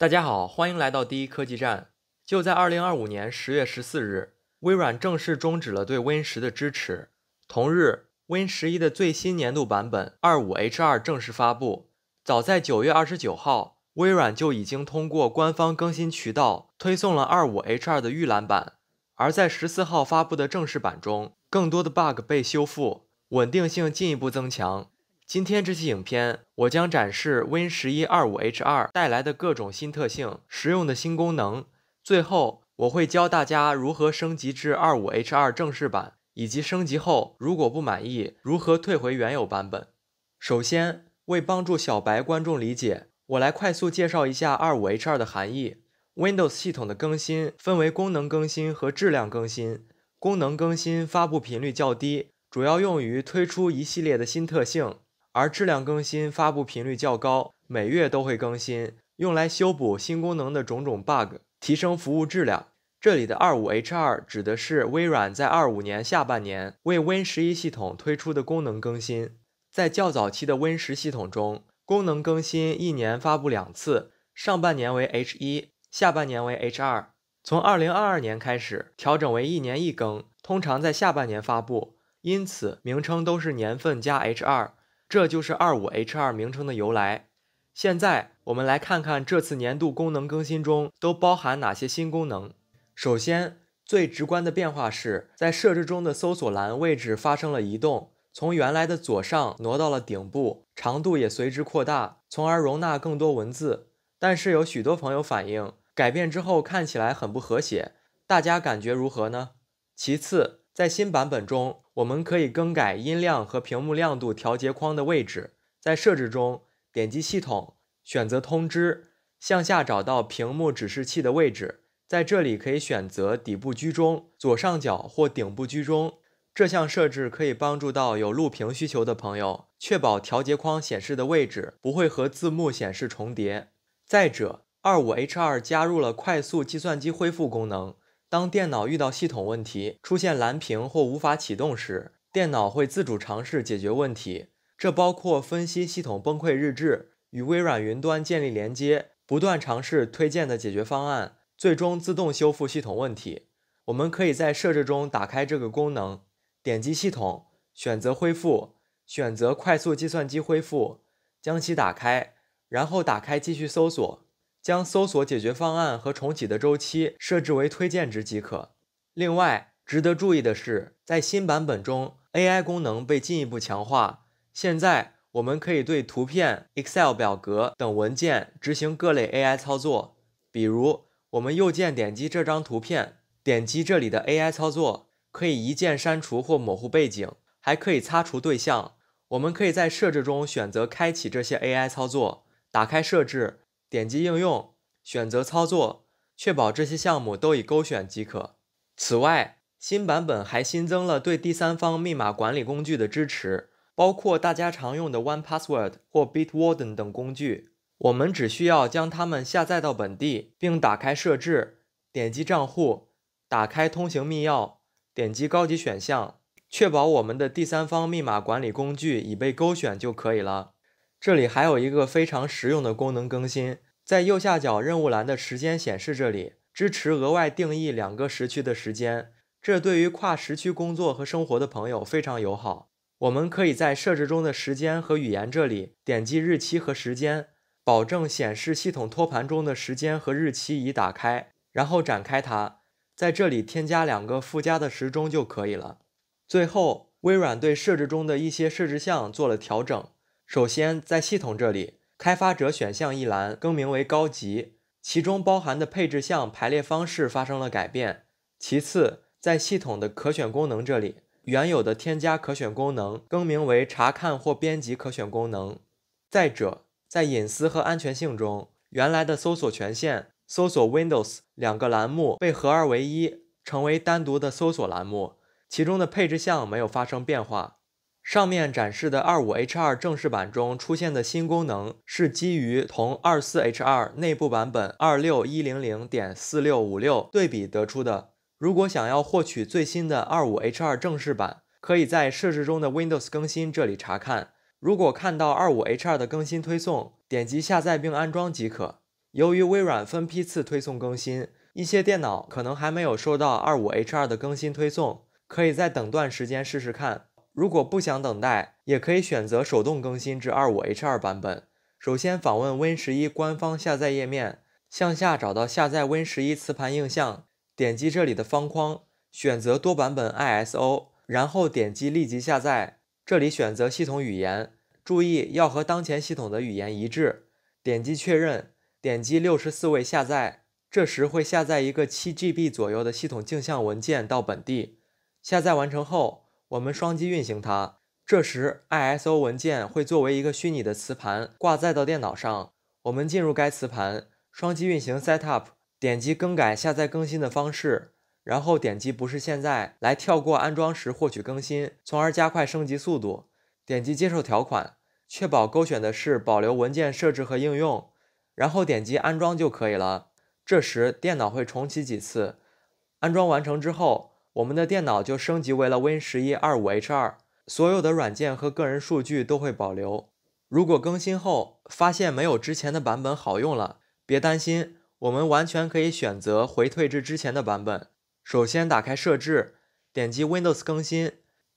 大家好，欢迎来到第一科技站。就在2025年10月14日，微软正式终止了对 Win 十的支持。同日，Win 十一的最新年度版本 25H2 正式发布。早在9月29号，微软就已经通过官方更新渠道推送了 25H2 的预览版，而在14号发布的正式版中，更多的 bug 被修复，稳定性进一步增强。今天这期影片，我将展示 Win 十一二五 H2 带来的各种新特性、实用的新功能。最后，我会教大家如何升级至二五 H2 正式版，以及升级后如果不满意，如何退回原有版本。首先，为帮助小白观众理解，我来快速介绍一下二五 H2 的含义。Windows 系统的更新分为功能更新和质量更新。功能更新发布频率较低，主要用于推出一系列的新特性。而质量更新发布频率较高，每月都会更新，用来修补新功能的种种 bug，提升服务质量。这里的二五 H 二指的是微软在二五年下半年为 Win 十一系统推出的功能更新。在较早期的 Win 十系统中，功能更新一年发布两次，上半年为 H 一，下半年为 H 二。从二零二二年开始调整为一年一更，通常在下半年发布，因此名称都是年份加 H 二。这就是二五 h 二名称的由来。现在我们来看看这次年度功能更新中都包含哪些新功能。首先，最直观的变化是在设置中的搜索栏位置发生了移动，从原来的左上挪到了顶部，长度也随之扩大，从而容纳更多文字。但是有许多朋友反映，改变之后看起来很不和谐，大家感觉如何呢？其次，在新版本中，我们可以更改音量和屏幕亮度调节框的位置。在设置中，点击系统，选择通知，向下找到屏幕指示器的位置，在这里可以选择底部居中、左上角或顶部居中。这项设置可以帮助到有录屏需求的朋友，确保调节框显示的位置不会和字幕显示重叠。再者，二五 H 二加入了快速计算机恢复功能。当电脑遇到系统问题，出现蓝屏或无法启动时，电脑会自主尝试解决问题。这包括分析系统崩溃日志，与微软云端建立连接，不断尝试推荐的解决方案，最终自动修复系统问题。我们可以在设置中打开这个功能，点击系统，选择恢复，选择快速计算机恢复，将其打开，然后打开继续搜索。将搜索解决方案和重启的周期设置为推荐值即可。另外，值得注意的是，在新版本中，AI 功能被进一步强化。现在，我们可以对图片、Excel 表格等文件执行各类 AI 操作。比如，我们右键点击这张图片，点击这里的 AI 操作，可以一键删除或模糊背景，还可以擦除对象。我们可以在设置中选择开启这些 AI 操作。打开设置。点击应用，选择操作，确保这些项目都已勾选即可。此外，新版本还新增了对第三方密码管理工具的支持，包括大家常用的 One Password 或 Bitwarden 等工具。我们只需要将它们下载到本地，并打开设置，点击账户，打开通行密钥，点击高级选项，确保我们的第三方密码管理工具已被勾选就可以了。这里还有一个非常实用的功能更新，在右下角任务栏的时间显示这里，支持额外定义两个时区的时间，这对于跨时区工作和生活的朋友非常友好。我们可以在设置中的时间和语言这里，点击日期和时间，保证显示系统托盘中的时间和日期已打开，然后展开它，在这里添加两个附加的时钟就可以了。最后，微软对设置中的一些设置项做了调整。首先，在系统这里，开发者选项一栏更名为高级，其中包含的配置项排列方式发生了改变。其次，在系统的可选功能这里，原有的添加可选功能更名为查看或编辑可选功能。再者，在隐私和安全性中，原来的搜索权限、搜索 Windows 两个栏目被合二为一，成为单独的搜索栏目，其中的配置项没有发生变化。上面展示的二五 H 二正式版中出现的新功能是基于同二四 H 二内部版本二六一零零点四六五六对比得出的。如果想要获取最新的二五 H 二正式版，可以在设置中的 Windows 更新这里查看。如果看到二五 H 二的更新推送，点击下载并安装即可。由于微软分批次推送更新，一些电脑可能还没有收到二五 H 二的更新推送，可以再等段时间试试看。如果不想等待，也可以选择手动更新至二五 H2 版本。首先访问 Win 十一官方下载页面，向下找到下载 Win 十一磁盘映像，点击这里的方框，选择多版本 ISO，然后点击立即下载。这里选择系统语言，注意要和当前系统的语言一致。点击确认，点击六十四位下载。这时会下载一个七 GB 左右的系统镜像文件到本地。下载完成后。我们双击运行它，这时 ISO 文件会作为一个虚拟的磁盘挂载到电脑上。我们进入该磁盘，双击运行 Setup，点击更改下载更新的方式，然后点击不是现在来跳过安装时获取更新，从而加快升级速度。点击接受条款，确保勾选的是保留文件设置和应用，然后点击安装就可以了。这时电脑会重启几次。安装完成之后。我们的电脑就升级为了 Win 十一二五 H 二，所有的软件和个人数据都会保留。如果更新后发现没有之前的版本好用了，别担心，我们完全可以选择回退至之前的版本。首先打开设置，点击 Windows 更新，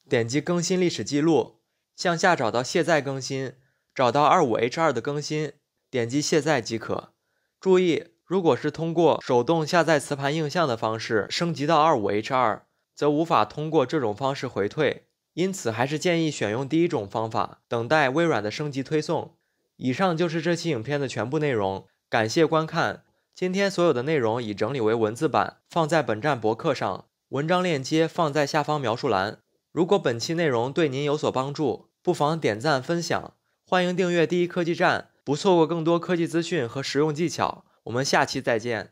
点击更新历史记录，向下找到卸载更新，找到二五 H 二的更新，点击卸载即可。注意，如果是通过手动下载磁盘映像的方式升级到二五 H 二。则无法通过这种方式回退，因此还是建议选用第一种方法，等待微软的升级推送。以上就是这期影片的全部内容，感谢观看。今天所有的内容已整理为文字版，放在本站博客上，文章链接放在下方描述栏。如果本期内容对您有所帮助，不妨点赞分享，欢迎订阅第一科技站，不错过更多科技资讯和实用技巧。我们下期再见。